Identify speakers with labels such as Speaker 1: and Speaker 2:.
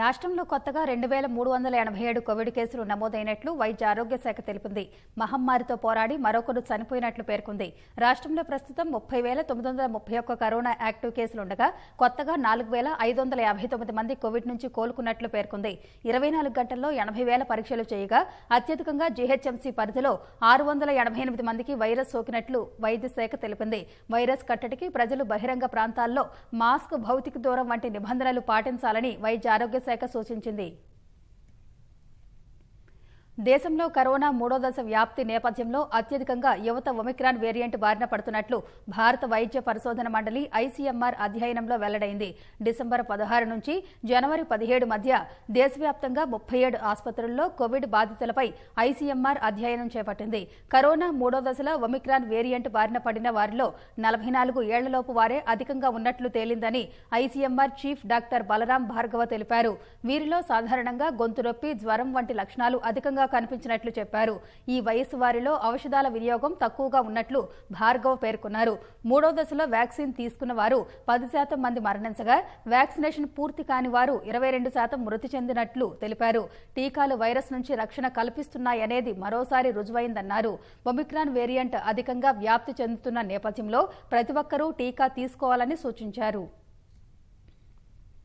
Speaker 1: రాష్ట్రంలో కొత్తగా రెండు వేల మూడు వందల ఎనభై ఏడు కోవిడ్ కేసులు నమోదైనట్లు వైద్య ఆరోగ్య శాఖ తెలిపింది మహమ్మారితో పోరాడి మరొకరు చనిపోయినట్లు పేర్కొంది రాష్ట్రంలో ప్రస్తుతం ముప్పై వేల తొమ్మిది వందల ముప్పై ఒక్క కరోనా యాక్టివ్ కేసులుండగా కొత్తగా నాలుగు వేల ఐదు వందల యాభై తొమ్మిది మంది కోవిడ్ నుంచి కోలుకున్నట్లు పేర్కొంది ఇరవై నాలుగు గంటల్లో ఎనభై వేల పరీక్షలు చేయగా అత్యధికంగా జీహెచ్ఎంసీ పరిధిలో ఆరు వందల ఎనభై ఎనిమిది మందికి వైరస్ సోకినట్లు వైద్య శాఖ తెలిపింది వైరస్ కట్టడికి ప్రజలు బహిరంగ ప్రాంతాల్లో మాస్క్ భౌతిక దూరం వంటి నిబంధనలు పాటించాలని వైద్య ఆరోగ్య శాఖ సూచించింది దేశంలో కరోనా మూడో దశ వ్యాప్తి నేపథ్యంలో అత్యధికంగా యువత ఒమిక్రాన్ వేరియంట్ బారిన పడుతున్నట్లు భారత వైద్య పరిశోధన మండలి ఐసీఎంఆర్ అధ్యయనంలో వెల్లడైంది డిసెంబర్ పదహారు నుంచి జనవరి పదిహేడు మధ్య దేశవ్యాప్తంగా ముప్పై ఏడు ఆసుపత్రుల్లో కోవిడ్ బాధితులపై ఐసీఎంఆర్ అధ్యయనం చేపట్టింది కరోనా మూడో దశలో ఒమిక్రాన్ వేరియంట్ బారిన పడిన వారిలో నలభై నాలుగు ఏళ్లలోపు వారే అధికంగా ఉన్నట్లు తేలిందని ICMR chief doctor Balram Bhargava తెలిపారు వీరిలో సాధారణంగా గొంతు నొప్పి జ్వరం వంటి లక్షణాలు అధికంగా కనిపించినట్లు చెప్పారు ఈ వయసు వారిలో ఔషధాల వినియోగం తక్కువగా ఉన్నట్లు భార్గవ్ పేర్కొన్నారు మూడో దశలో వ్యాక్సిన్ తీసుకున్న వారు పది శాతం మంది మరణించగా వ్యాక్సినేషన్ పూర్తి కాని వారు ఇరవై రెండు శాతం మృతి చెందినట్లు తెలిపారు టీకాలు వైరస్ నుంచి రక్షణ కల్పిస్తున్నాయనేది మరోసారి రుజువైందన్నారు ఒమిక్రాన్ వేరియంట్ అధికంగా వ్యాప్తి చెందుతున్న నేపథ్యంలో ప్రతి ఒక్కరూ టీకా తీసుకోవాలని సూచించారు